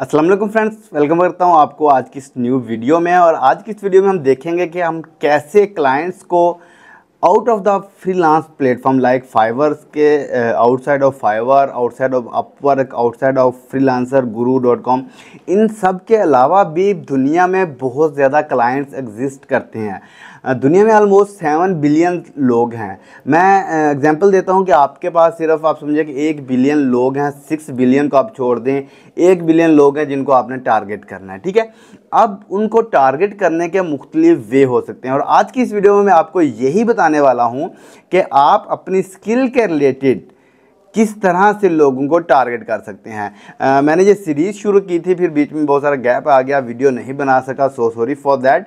Aslam friends welcome करता हूँ आपको आज की इस न्यू वीडियो में और आज की इस वीडियो में हम देखेंगे कि हम कैसे क्लाइंट्स को out of the freelance platform like Fiverr's के outside of Fiverr outside of Upwork outside of freelancer Guru dot com इन सब के अलावा भी दुनिया में बहुत ज़्यादा क्लाइंट्स एग्जिस्ट करते हैं दुनिया में ऑलमोस्ट सेवन बिलियन लोग हैं मैं एग्जांपल देता हूँ कि आपके पास सिर्फ आप समझिए कि एक बिलियन लोग हैं सिक्स बिलियन को आप छोड़ दें एक बिलियन लोग हैं जिनको आपने टारगेट करना है ठीक है अब उनको टारगेट करने के मुख्तलिफ वे हो सकते हैं और आज की इस वीडियो में मैं आपको यही बताने वाला हूँ कि आप अपनी स्किल के रिलेटेड किस तरह से लोगों को टारगेट कर सकते हैं आ, मैंने ये सीरीज़ शुरू की थी फिर बीच में बहुत सारा गैप आ गया वीडियो नहीं बना सका so sorry for that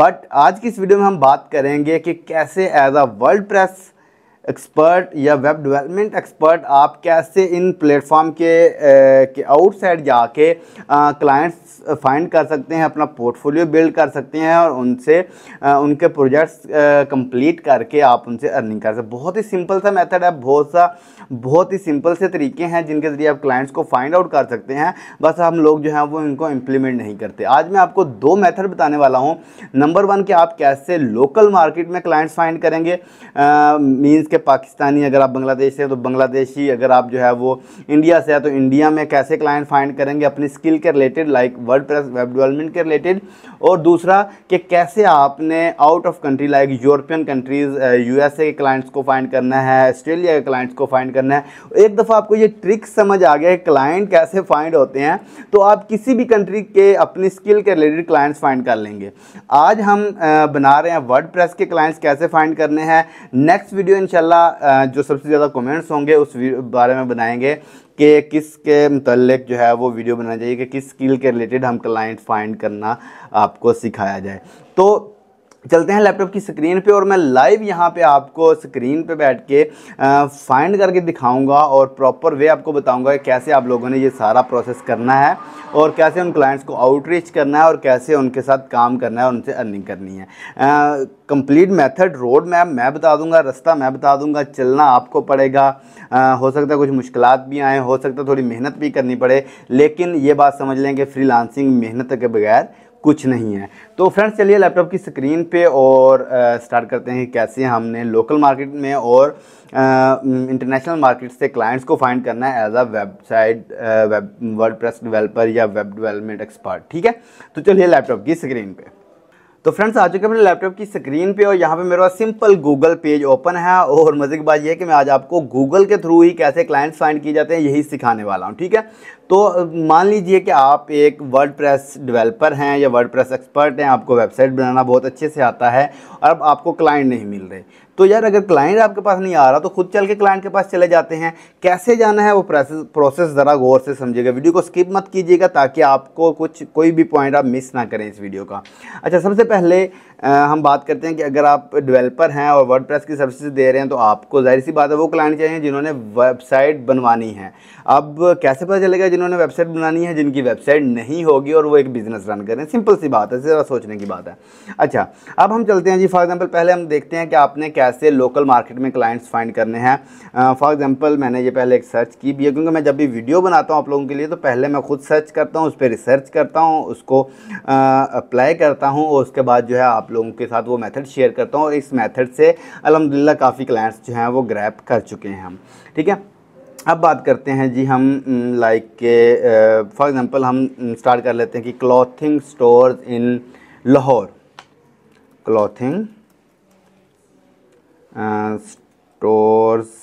but आज की इस वीडियो में हम बात करेंगे कि कैसे as a WordPress expert या वेब डेवलपमेंट एक्सपर्ट आप कैसे इन प्लेटफॉर्म के के आउटसाइड जाके क्लाइंट्स फाइंड कर सकते हैं अपना पोर्टफोलियो बिल्ड कर सकते हैं और उनसे आ, उनके प्रोजेक्ट्स कंप्लीट करके आप उनसे अर्निंग कर सकते बहुत ही सिंपल सा मेथड है बहुत सा बहुत ही सिंपल से तरीके हैं जिनके ज़रिए आप क्लाइंट्स को फाइंड आउट कर सकते हैं बस हम लोग जो हैं वो इनको इम्प्लीमेंट नहीं करते आज मैं आपको दो मैथड बताने वाला हूँ नंबर वन कि आप कैसे लोकल मार्केट में क्लाइंट्स फाइंड करेंगे मीन्स के पाकिस्तानी अगर आप बांग्लादेश से तो बांग्लादेशी अगर आप जो है वो इंडिया से है तो इंडिया में कैसे क्लाइंट फाइंड करेंगे अपनी स्किल के related like WordPress web development के रिलेटेड और दूसरा कि कैसे आपने out of country like European countries USA के क्लाइंट्स को फाइंड करना है ऑस्ट्रेलिया के क्लाइंट्स को फाइंड करना है एक दफ़ा आपको ये ट्रिक समझ आ गया है क्लाइंट कैसे फाइंड होते हैं तो आप किसी भी कंट्री के अपनी स्किल के रिलेटेड क्लाइंट्स फाइंड कर लेंगे आज हम बना रहे हैं वर्ड के क्लाइंट्स कैसे फाइंड करने हैं नेक्स्ट वीडियो इन जो सबसे ज़्यादा कमेंट्स होंगे उस बारे में बनाएंगे कि किसके मतलब जो है वो वीडियो बनाना चाहिए कि किस स्किल के रिलेटेड हम क्लाइंट फाइंड करना आपको सिखाया जाए तो चलते हैं लैपटॉप की स्क्रीन पे और मैं लाइव यहाँ पे आपको स्क्रीन पे बैठ के फाइंड करके दिखाऊंगा और प्रॉपर वे आपको बताऊंगा कि कैसे आप लोगों ने ये सारा प्रोसेस करना है और कैसे उन क्लाइंट्स को आउटरीच करना है और कैसे उनके साथ काम करना है और उनसे अर्निंग करनी है कंप्लीट मेथड रोड मैप मैं बता दूंगा रास्ता मैं बता दूंगा चलना आपको पड़ेगा आ, हो सकता है कुछ मुश्किल भी आएँ हो सकता है थोड़ी मेहनत भी करनी पड़े लेकिन ये बात समझ लें कि फ्री मेहनत के बगैर कुछ नहीं है तो फ्रेंड्स चलिए लैपटॉप की स्क्रीन पे और स्टार्ट करते हैं कैसे हमने लोकल मार्केट में और इंटरनेशनल मार्केट से क्लाइंट्स को फाइंड करना है as a website web WordPress developer या वेब डिवेलपमेंट एक्सपर्ट ठीक है तो चलिए लैपटॉप की स्क्रीन पर तो फ्रेंड्स आ चुके अपने लैपटॉप की स्क्रीन पे और यहाँ पे मेरा सिंपल गूगल पेज ओपन है और मज़े की बात यह है कि मैं आज आपको गूगल के थ्रू ही कैसे क्लाइंट्स फाइंड किए जाते हैं यही सिखाने वाला हूँ ठीक है तो मान लीजिए कि आप एक वर्ड प्रेस डिवेलपर हैं या वर्ड प्रेस एक्सपर्ट हैं आपको वेबसाइट बनाना बहुत अच्छे से आता है और अब आपको क्लाइंट नहीं मिल रहे तो यार अगर क्लाइंट आपके पास नहीं आ रहा तो खुद चल के क्लाइंट के पास चले जाते हैं कैसे जाना है वो प्रोसेस ज़रा गौर से समझिएगा वीडियो को स्किप मत कीजिएगा ताकि आपको कुछ कोई भी पॉइंट आप मिस ना करें इस वीडियो का अच्छा सबसे पहले आ, हम बात करते हैं कि अगर आप डेवलपर हैं और वर्ड की सर्विसेज दे रहे हैं तो आपको जाहिर सी बात है वो क्लाइंट चाहिए जिन्होंने वेबसाइट बनवानी है अब कैसे पता चलेगा जिन्होंने वेबसाइट बनानी है जिनकी वेबसाइट नहीं होगी और वो एक बिज़नेस रन करें सिंपल सी बात है ज़रा सोचने की बात है अच्छा अब हम चलते हैं जी फॉर एग्ज़ाम्पल पहले हम देखते हैं कि आपने क्या कैसे लोकल मार्केट में क्लाइंट्स फाइंड करने हैं फॉर एग्जांपल मैंने ये पहले एक सर्च की भी है क्योंकि मैं जब भी वीडियो बनाता हूँ आप लोगों के लिए तो पहले मैं खुद सर्च करता हूँ उस पर रिसर्च करता हूँ उसको अप्लाई करता हूँ और उसके बाद जो है आप लोगों के साथ वो मैथड शेयर करता हूँ और इस मैथड से अलहमदिल्ला काफ़ी क्लाइंट्स जो हैं वो ग्रैप कर चुके हैं हम ठीक है अब बात करते हैं जी हम लाइक के फॉर एग्ज़ाम्पल हम स्टार्ट कर लेते हैं कि clothing stores in Lahore clothing stores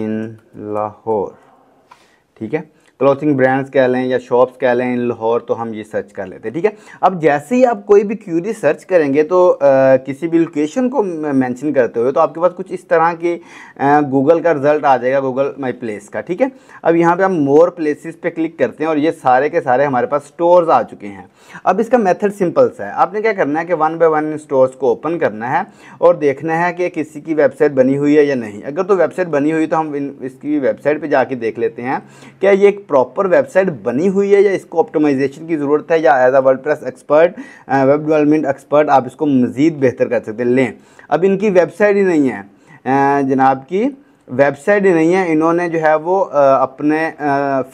in Lahore ठीक है क्लॉथिंग ब्रांड्स कह लें या शॉप्स कह लें इन लाहौर तो हम ये सर्च कर लेते हैं ठीक है अब जैसे ही आप कोई भी क्यूरी सर्च करेंगे तो आ, किसी भी लोकेशन को मैंशन करते हुए तो आपके पास कुछ इस तरह के गूगल का रिजल्ट आ जाएगा गूगल माई प्लेस का ठीक है अब यहाँ पर हम मोर प्लेसिस पे क्लिक करते हैं और ये सारे के सारे हमारे पास स्टोर्स आ चुके हैं अब इसका मेथड सिंपल सा है आपने क्या करना है कि वन बाई वन स्टोर्स को ओपन करना है और देखना है कि किसी की वेबसाइट बनी हुई है या नहीं अगर तो वेबसाइट बनी हुई तो हम इसकी वेबसाइट पर जाके देख लेते हैं क्या ये प्रॉपर वेबसाइट बनी हुई है या इसको ऑप्टिमाइजेशन की ज़रूरत है या as a press expert web development expert आप इसको मज़ीद बेहतर कर सकते हैं लें अब इनकी वेबसाइट ही नहीं है uh, जनाब की वेबसाइट ही नहीं है इन्होंने जो है वो uh, अपने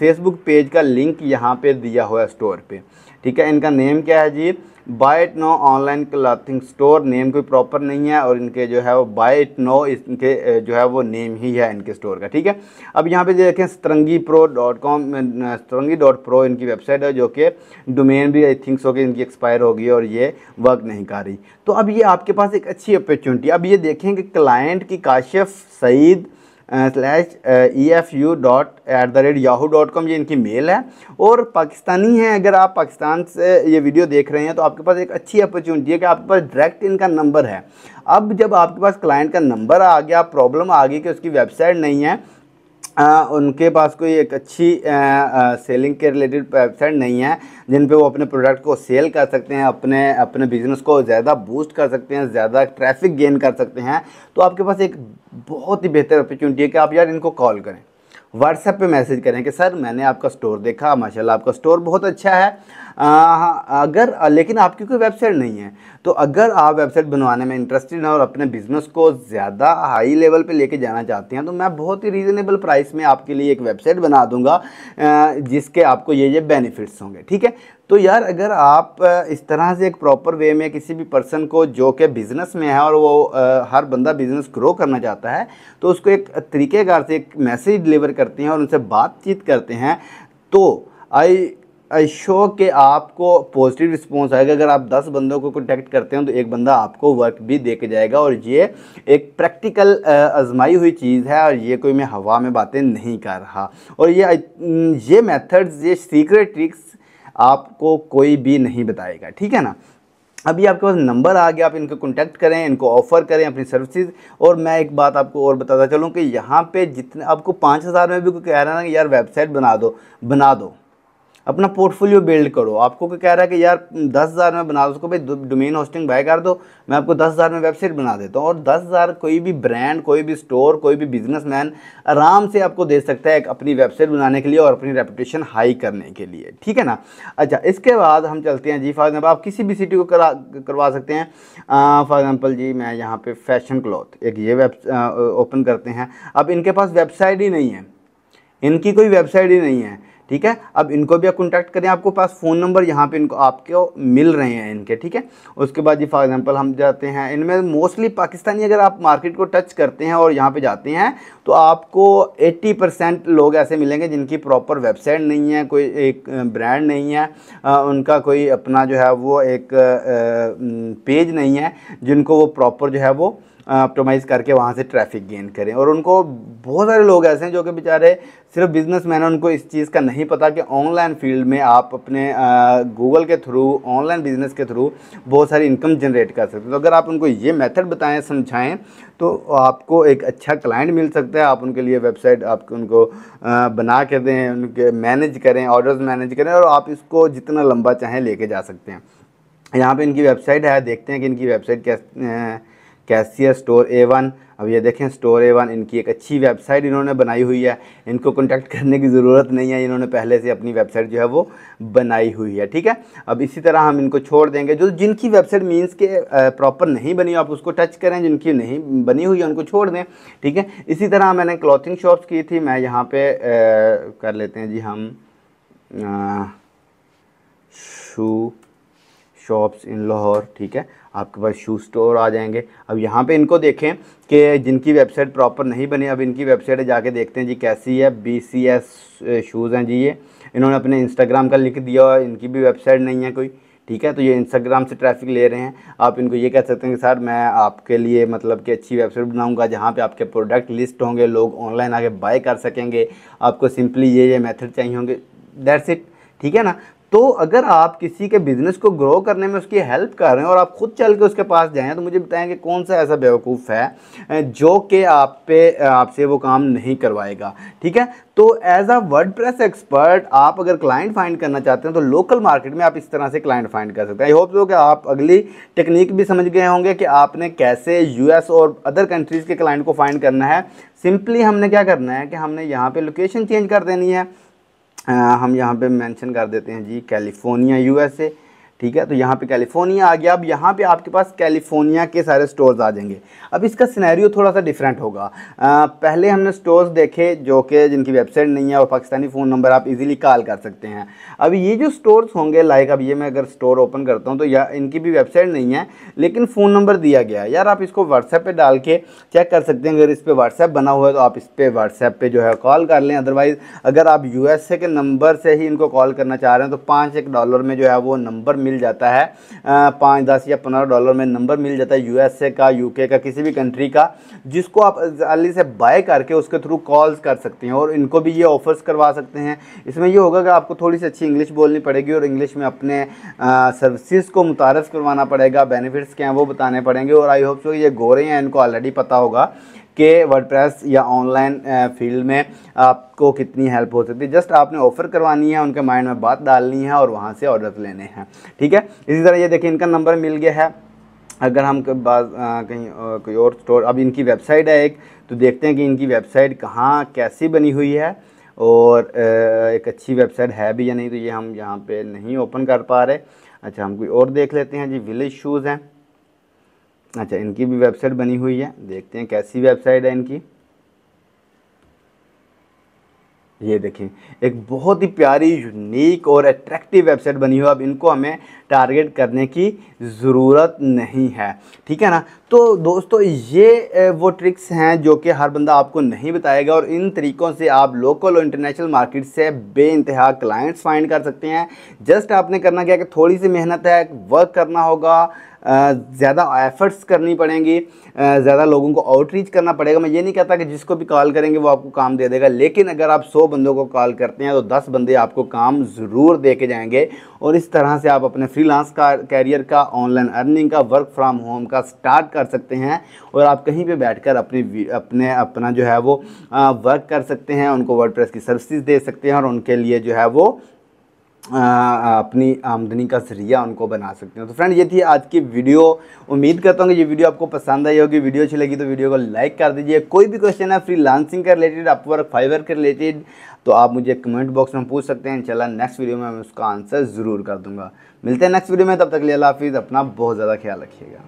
फेसबुक uh, पेज का लिंक यहाँ पे दिया हुआ है स्टोर पे ठीक है इनका नेम क्या है जी bite it no online clothing store name कोई प्रॉपर नहीं है और इनके जो है वो बाइट इट नो इनके जो है वो नेम ही है इनके स्टोर का ठीक है अब यहाँ पे देखें Satrangi pro dot com Satrangi dot pro इनकी वेबसाइट है जो कि डोमेन भी आई थिंक्स हो कि इनकी एक्सपायर हो गई और ये वर्क नहीं कर रही तो अब ये आपके पास एक अच्छी अपॉर्चुनिटी अब ये देखें कि क्लाइंट की Kashif Saeed slash E F U dot at the rate Yahoo dot com ये इनकी मेल है और पाकिस्तानी हैं अगर आप पाकिस्तान से ये वीडियो देख रहे हैं तो आपके पास एक अच्छी अपॉर्चुनिटी है कि आपके पास डायरेक्ट इनका नंबर है अब जब आपके पास क्लाइंट का नंबर आ गया प्रॉब्लम आ गई कि उसकी वेबसाइट नहीं है आ, उनके पास कोई एक अच्छी आ, आ, सेलिंग के रिलेटेड वेबसाइट नहीं है जिन पे वो अपने प्रोडक्ट को सेल कर सकते हैं अपने अपने बिजनेस को ज़्यादा बूस्ट कर सकते हैं ज़्यादा ट्रैफिक गेन कर सकते हैं तो आपके पास एक बहुत ही बेहतर अपॉर्चुनिटी है कि आप यार इनको कॉल करें व्हाट्सएप पे मैसेज करें कि सर मैंने आपका स्टोर देखा माशाल्लाह आपका स्टोर बहुत अच्छा है आ, अगर लेकिन आपकी कोई वेबसाइट नहीं है तो अगर आप वेबसाइट बनवाने में इंटरेस्टेड हैं और अपने बिज़नेस को ज़्यादा हाई लेवल पे लेके जाना चाहते हैं तो मैं बहुत ही रीज़नेबल प्राइस में आपके लिए एक वेबसाइट बना दूंगा जिसके आपको ये ये बेनिफिट्स होंगे ठीक है तो यार अगर आप इस तरह से एक प्रॉपर वे में किसी भी पर्सन को जो कि बिज़नेस में है और वो हर बंदा बिज़नेस ग्रो करना चाहता है तो उसको एक तरीक़ेकार से एक मैसेज डिलीवर करते हैं और उनसे बातचीत करते हैं तो आई शो के आपको पॉजिटिव रिस्पॉन्स आएगा अगर आप 10 बंदों को कॉन्टैक्ट करते हैं तो एक बंदा आपको वर्क भी दे के जाएगा और ये एक प्रैक्टिकल आजमाई हुई चीज़ है और ये कोई मैं हवा में बातें नहीं कर रहा और ये ये मेथड्स ये सीक्रेट ट्रिक्स आपको कोई भी नहीं बताएगा ठीक है ना अभी आपके पास नंबर आ गया आप इनको कॉन्टैक्ट करें इनको ऑफ़र करें अपनी सर्विसेज और मैं एक बात आपको और बताता चलूँ कि यहाँ पे जितने आपको पाँच हज़ार में भी कोई कह रहा है ना यार वेबसाइट बना दो बना दो अपना पोर्टफोलियो बिल्ड करो आपको क्या कह रहा है कि यार दस हज़ार में बना दो उसको भाई डोमेन होस्टिंग बाय कर दो मैं आपको दस हज़ार में वेबसाइट बना देता हूँ और दस हज़ार कोई भी ब्रांड कोई भी स्टोर कोई भी बिजनेसमैन आराम से आपको दे सकता है अपनी वेबसाइट बनाने के लिए और अपनी रेपुटेशन हाई करने के लिए ठीक है ना अच्छा इसके बाद हम चलते हैं जी फॉर एग्जाम्पल आप किसी भी सिटी को करा करवा सकते हैं फॉर एग्ज़ाम्पल जी मैं यहाँ पर फैशन क्लॉथ एक ये वेब ओपन करते हैं अब इनके पास वेबसाइट ही नहीं है इनकी कोई वेबसाइट ही नहीं है ठीक है अब इनको भी आप कॉन्टैक्ट करें आपको पास फ़ोन नंबर यहाँ पे इनको आपको मिल रहे हैं इनके ठीक है उसके बाद जी फॉर एग्जांपल हम जाते हैं इनमें मोस्टली पाकिस्तानी अगर आप मार्केट को टच करते हैं और यहाँ पे जाते हैं तो आपको 80 परसेंट लोग ऐसे मिलेंगे जिनकी प्रॉपर वेबसाइट नहीं है कोई एक ब्रांड नहीं है उनका कोई अपना जो है वो एक पेज नहीं है जिनको वो प्रॉपर जो है वो ऑप्टोमाइज़ करके वहाँ से ट्रैफिक गेन करें और उनको बहुत सारे लोग ऐसे हैं जो कि बेचारे सिर्फ बिज़नेस मैन है उनको इस चीज़ का नहीं पता कि ऑनलाइन फील्ड में आप अपने गूगल के थ्रू ऑनलाइन बिज़नेस के थ्रू बहुत सारी इनकम जनरेट कर सकते हैं तो अगर आप उनको ये मेथड बताएं समझाएं तो आपको एक अच्छा क्लाइंट मिल सकता है आप उनके लिए वेबसाइट आप उनको बना के दें उनके मैनेज करें ऑर्डर्स मैनेज करें और आप इसको जितना लंबा चाहें लेके जा सकते हैं यहाँ पे इनकी वेबसाइट है देखते हैं कि इनकी वेबसाइट कैसे कैशियर स्टोर ए वन अब ये देखें स्टोर ए वन इनकी एक अच्छी वेबसाइट इन्होंने बनाई हुई है इनको कॉन्टैक्ट करने की ज़रूरत नहीं है इन्होंने पहले से अपनी वेबसाइट जो है वो बनाई हुई है ठीक है अब इसी तरह हम इनको छोड़ देंगे जो जिनकी वेबसाइट मीन्स के प्रॉपर नहीं बनी आप उसको टच करें जिनकी नहीं बनी हुई है उनको छोड़ दें ठीक है इसी तरह मैंने क्लॉथिंग शॉप्स की थी मैं यहाँ पर कर लेते हैं जी हम शू शॉप्स इन लाहौर ठीक है आपके पास शू स्टोर आ जाएंगे अब यहाँ पे इनको देखें कि जिनकी वेबसाइट प्रॉपर नहीं बनी अब इनकी वेबसाइट जाके देखते हैं जी कैसी है बी सी एस शूज़ हैं जी ये इन्होंने अपने इंस्टाग्राम का लिंक दिया इनकी भी वेबसाइट नहीं है कोई ठीक है तो ये इंस्टाग्राम से ट्रैफिक ले रहे हैं आप इनको ये कह सकते हैं कि सर मैं आपके लिए मतलब कि अच्छी वेबसाइट बनाऊंगा जहाँ पे आपके प्रोडक्ट लिस्ट होंगे लोग ऑनलाइन आके बाय कर सकेंगे आपको सिंपली ये ये मेथड चाहिए होंगे दैट्स इट ठीक है ना तो अगर आप किसी के बिज़नेस को ग्रो करने में उसकी हेल्प कर रहे हैं और आप खुद चल के उसके पास जाएँ तो मुझे बताएं कि कौन सा ऐसा बेवकूफ़ है जो कि आप पे आपसे वो काम नहीं करवाएगा ठीक है तो as a WordPress expert आप अगर क्लाइंट फाइंड करना चाहते हैं तो लोकल मार्केट में आप इस तरह से क्लाइंट फाइंड कर सकते हैं आई होप सो कि आप अगली टेक्निक भी समझ गए होंगे कि आपने कैसे यूएस और अदर कंट्रीज़ के क्लाइंट को फाइंड करना है सिंपली हमने क्या करना है कि हमने यहाँ पे लोकेशन चेंज कर देनी है हम यहाँ पे मेंशन कर देते हैं जी कैलिफोर्निया यूएसए ठीक है तो यहाँ पे कैलिफोर्निया आ गया अब यहाँ पे आपके पास कैलिफोर्निया के सारे स्टोर्स आ जाएंगे अब इसका सिनेरियो थोड़ा सा डिफरेंट होगा आ, पहले हमने स्टोर्स देखे जो कि जिनकी वेबसाइट नहीं है और पाकिस्तानी फ़ोन नंबर आप इजीली कॉल कर सकते हैं अब ये जो स्टोर्स होंगे लाइक अब ये मैं अगर स्टोर ओपन करता हूँ तो या इनकी भी वेबसाइट नहीं है लेकिन फ़ोन नंबर दिया गया है यार आप इसको व्हाट्सएप पर डाल के चेक कर सकते हैं अगर इस पर व्हाट्सएप बना हुआ है तो आप इस पर व्हाट्सएप पर जो है कॉल कर लें अदरवाइज़ अगर आप यू के नंबर से ही इनको कॉल करना चाह रहे हैं तो पाँच एक डॉलर में जो है वो नंबर मिल जाता है पाँच दस या पंद्रह डॉलर में नंबर मिल जाता है यूएसए का यूके का किसी भी कंट्री का जिसको आप जल्दी से बाय करके उसके थ्रू कॉल्स कर सकते हैं और इनको भी ये ऑफर्स करवा सकते हैं इसमें ये होगा कि आपको थोड़ी सी अच्छी इंग्लिश बोलनी पड़ेगी और इंग्लिश में अपने सर्विसेज को मुतारफ़ करवाना पड़ेगा बेनिफिट्स क्या हैं वो बताने पड़ेंगे और आई होप सो ये गोरे हैं इनको ऑलरेडी पता होगा कि वर्डप्रेस या ऑनलाइन फील्ड में आपको कितनी हेल्प हो सकती है जस्ट आपने ऑफ़र करवानी है उनके माइंड में बात डालनी है और वहाँ से ऑर्डर लेने हैं ठीक है इसी तरह ये देखिए इनका नंबर मिल गया है अगर हम बात कहीं आ, कोई और स्टोर अब इनकी वेबसाइट है एक तो देखते हैं कि इनकी वेबसाइट कहाँ कैसी बनी हुई है और आ, एक अच्छी वेबसाइट है भी या नहीं तो ये हम यहाँ पे नहीं ओपन कर पा रहे अच्छा हम कोई और देख लेते हैं जी विलेज शूज़ हैं अच्छा इनकी भी वेबसाइट बनी हुई है देखते हैं कैसी वेबसाइट है इनकी ये देखें एक बहुत ही प्यारी यूनिक और अट्रैक्टिव वेबसाइट बनी हुई है अब इनको हमें टारगेट करने की ज़रूरत नहीं है ठीक है ना तो दोस्तों ये वो ट्रिक्स हैं जो कि हर बंदा आपको नहीं बताएगा और इन तरीक़ों से आप लोकल और इंटरनेशनल मार्केट से बे इंतहा क्लाइंट्स फाइंड कर सकते हैं जस्ट आपने करना क्या कि थोड़ी सी मेहनत है वर्क करना होगा ज़्यादा एफ़र्ट्स करनी पड़ेंगी ज़्यादा लोगों को आउटरीच करना पड़ेगा मैं ये नहीं कहता कि जिसको भी कॉल करेंगे वो आपको काम दे देगा लेकिन अगर आप 100 बंदों को कॉल करते हैं तो 10 बंदे आपको काम ज़रूर दे के जाएंगे और इस तरह से आप अपने फ्रीलांस का कैरियर का ऑनलाइन अर्निंग का वर्क फ्रॉम होम का स्टार्ट कर सकते हैं और आप कहीं पे बैठकर अपने अपने अपना जो है वो आ, वर्क कर सकते हैं उनको वर्ड की सर्विसेज दे सकते हैं और उनके लिए जो है वो आ, अपनी आमदनी का जरिया उनको बना सकते हैं तो फ्रेंड ये थी आज की वीडियो उम्मीद करता हूँ कि ये वीडियो आपको पसंद आई होगी वीडियो अच्छी लगी तो वीडियो को लाइक कर दीजिए कोई भी क्वेश्चन है फ्री लांसिंग के रिलेटेड अपवर्क फाइवर के रिलेटेड तो आप मुझे कमेंट बॉक्स में पूछ सकते हैं इंशाल्लाह नेक्स्ट वीडियो में मैं उसका आंसर ज़रूर कर दूंगा मिलते हैं नेक्स्ट वीडियो में तब तक लिए हाफिज़ अपना बहुत ज़्यादा ख्याल रखिएगा